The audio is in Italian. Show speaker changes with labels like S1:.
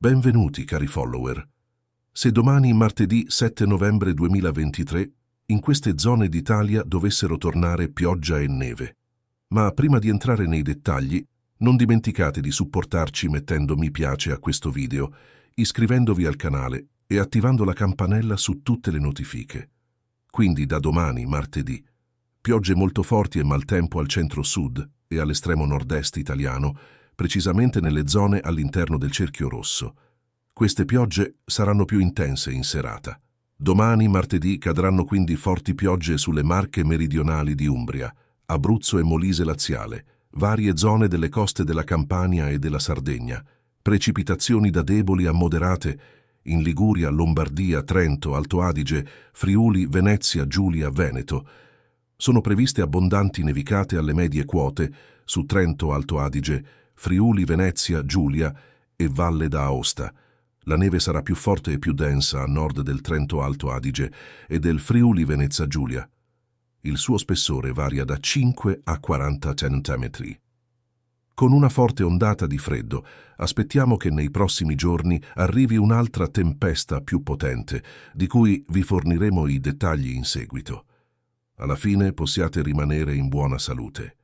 S1: Benvenuti, cari follower. Se domani, martedì 7 novembre 2023, in queste zone d'Italia dovessero tornare pioggia e neve. Ma prima di entrare nei dettagli, non dimenticate di supportarci mettendo mi piace a questo video, iscrivendovi al canale e attivando la campanella su tutte le notifiche. Quindi da domani, martedì, piogge molto forti e maltempo al centro-sud e all'estremo nord-est italiano, precisamente nelle zone all'interno del cerchio rosso. Queste piogge saranno più intense in serata. Domani, martedì, cadranno quindi forti piogge sulle marche meridionali di Umbria, Abruzzo e Molise laziale, varie zone delle coste della Campania e della Sardegna, precipitazioni da deboli a moderate in Liguria, Lombardia, Trento, Alto Adige, Friuli, Venezia, Giulia, Veneto. Sono previste abbondanti nevicate alle medie quote su Trento, Alto Adige, Friuli, Venezia, Giulia e Valle d'Aosta. La neve sarà più forte e più densa a nord del Trento Alto Adige e del Friuli Venezia Giulia. Il suo spessore varia da 5 a 40 centimetri. Con una forte ondata di freddo aspettiamo che nei prossimi giorni arrivi un'altra tempesta più potente, di cui vi forniremo i dettagli in seguito. Alla fine possiate rimanere in buona salute.